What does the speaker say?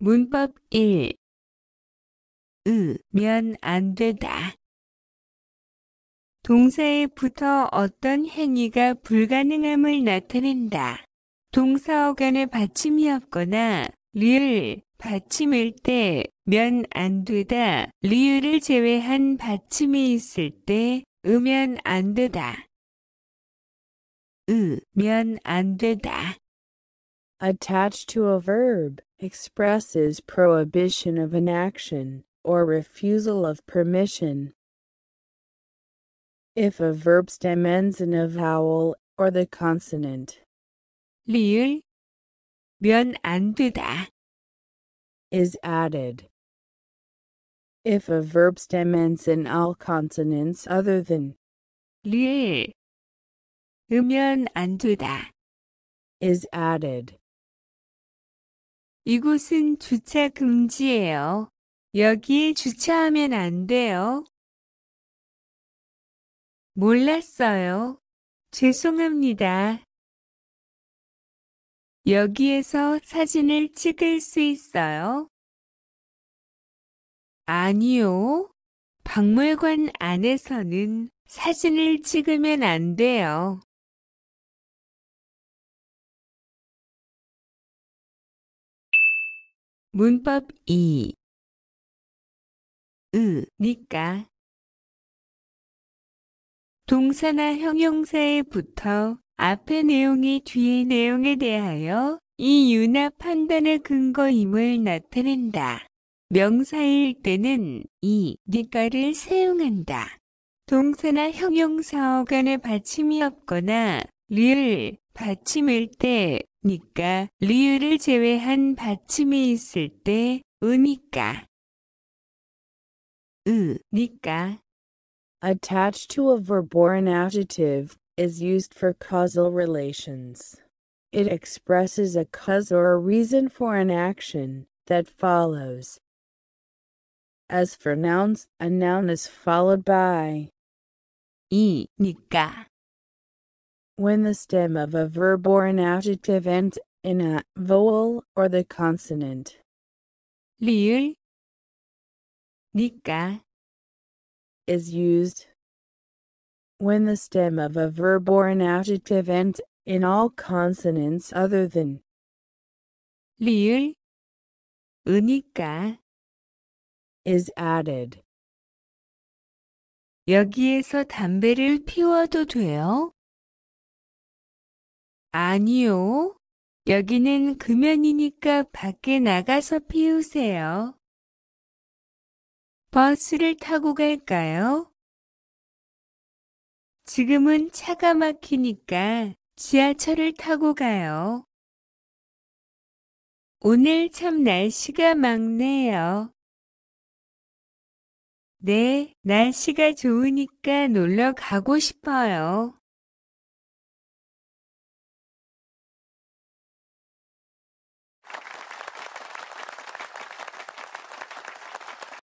문법 1. 으면 안 되다. 동사에 붙어 어떤 행위가 불가능함을 나타낸다. 동사 어간에 받침이 없거나 리을 받침일 때 면 안 되다 리을을 제외한 받침이 있을 때 으면 안 되다. 으면 안 되다. attached to a verb expresses prohibition of an action, or refusal of permission. If a verb stem ends in a vowel or the consonant, 리을면안 되다 is added. If a verb stem ends in all consonants other than 안 되다 is added. 이곳은 주차 금지예요. 여기에 주차하면 안 돼요. 몰랐어요. 죄송합니다. 여기에서 사진을 찍을 수 있어요? 아니요. 박물관 안에서는 사진을 찍으면 안 돼요. 문법 2 으, 니까 동사나 형용사에 붙어 앞의 내용이 뒤의 내용에 대하여 이유나 판단의 근거임을 나타낸다. 명사일 때는 이, 니까를 사용한다. 동사나 형용사 어간의 받침이 없거나 를 받침일 때 니까 리유를 제외한 받침이 있을 때 으니까 으 attached to a verb or an adjective is used for causal relations. It expresses a cause or a reason for an action that follows. As for nouns, a noun is followed by 이니까 when the stem of a verb or an adjective ends in a vowel or the consonant. 리을 니까 is used when the stem of a verb or an adjective ends in all consonants other than 리을 으니까 is added. 여기에서 담배를 피워도 돼요? 아니요. 여기는 금연이니까 밖에 나가서 피우세요. 버스를 타고 갈까요? 지금은 차가 막히니까 지하철을 타고 가요. 오늘 참 날씨가 맑네요. 네, 날씨가 좋으니까 놀러 가고 싶어요.